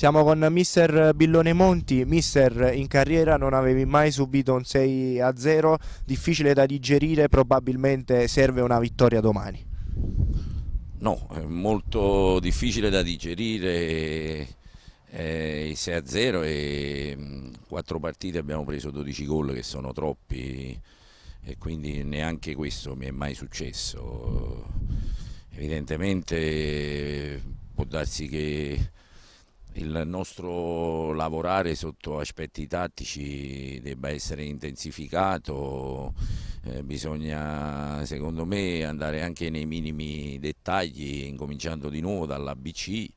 Siamo con mister Billone Monti, mister in carriera non avevi mai subito un 6 a 0, difficile da digerire, probabilmente serve una vittoria domani. No, è molto difficile da digerire, eh, il 6 a 0 e mm, quattro partite abbiamo preso 12 gol che sono troppi e quindi neanche questo mi è mai successo. Evidentemente può darsi che il nostro lavorare sotto aspetti tattici debba essere intensificato, eh, bisogna secondo me andare anche nei minimi dettagli, incominciando di nuovo dall'ABC,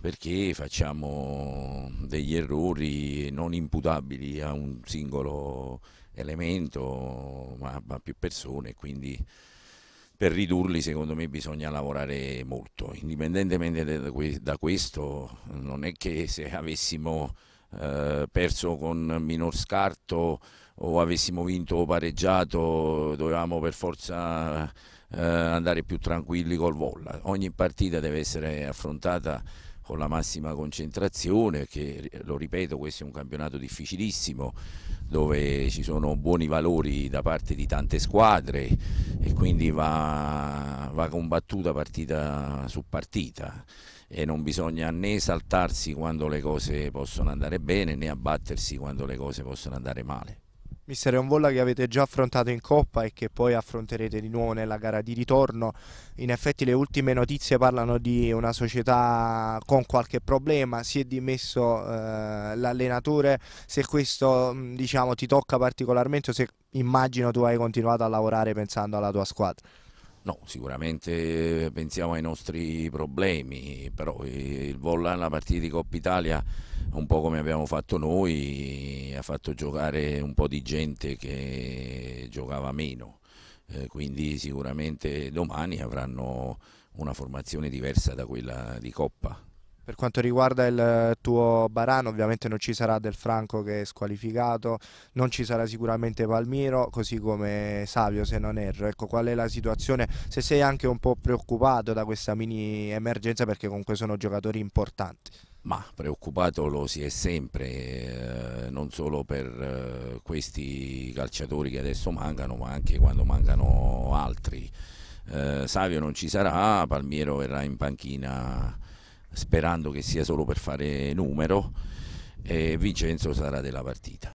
perché facciamo degli errori non imputabili a un singolo elemento, ma a più persone, quindi per ridurli secondo me bisogna lavorare molto, indipendentemente da questo non è che se avessimo eh, perso con minor scarto o avessimo vinto o pareggiato dovevamo per forza eh, andare più tranquilli col volla, ogni partita deve essere affrontata con la massima concentrazione, che lo ripeto questo è un campionato difficilissimo dove ci sono buoni valori da parte di tante squadre e quindi va, va combattuta partita su partita e non bisogna né saltarsi quando le cose possono andare bene né abbattersi quando le cose possono andare male. Mister, è un Volla che avete già affrontato in Coppa e che poi affronterete di nuovo nella gara di ritorno. In effetti le ultime notizie parlano di una società con qualche problema, si è dimesso eh, l'allenatore, se questo mm, diciamo, ti tocca particolarmente o se immagino tu hai continuato a lavorare pensando alla tua squadra. No, sicuramente eh, pensiamo ai nostri problemi, però eh, il Volla alla partita di Coppa Italia un po' come abbiamo fatto noi, ha fatto giocare un po' di gente che giocava meno, eh, quindi sicuramente domani avranno una formazione diversa da quella di Coppa. Per quanto riguarda il tuo Barano, ovviamente non ci sarà Del Franco che è squalificato, non ci sarà sicuramente Palmiro, così come Savio se non erro. Ecco, qual è la situazione? Se sei anche un po' preoccupato da questa mini emergenza perché comunque sono giocatori importanti. Ma preoccupato lo si è sempre, eh, non solo per eh, questi calciatori che adesso mancano, ma anche quando mancano altri. Eh, Savio non ci sarà, Palmiero verrà in panchina sperando che sia solo per fare numero e Vincenzo sarà della partita.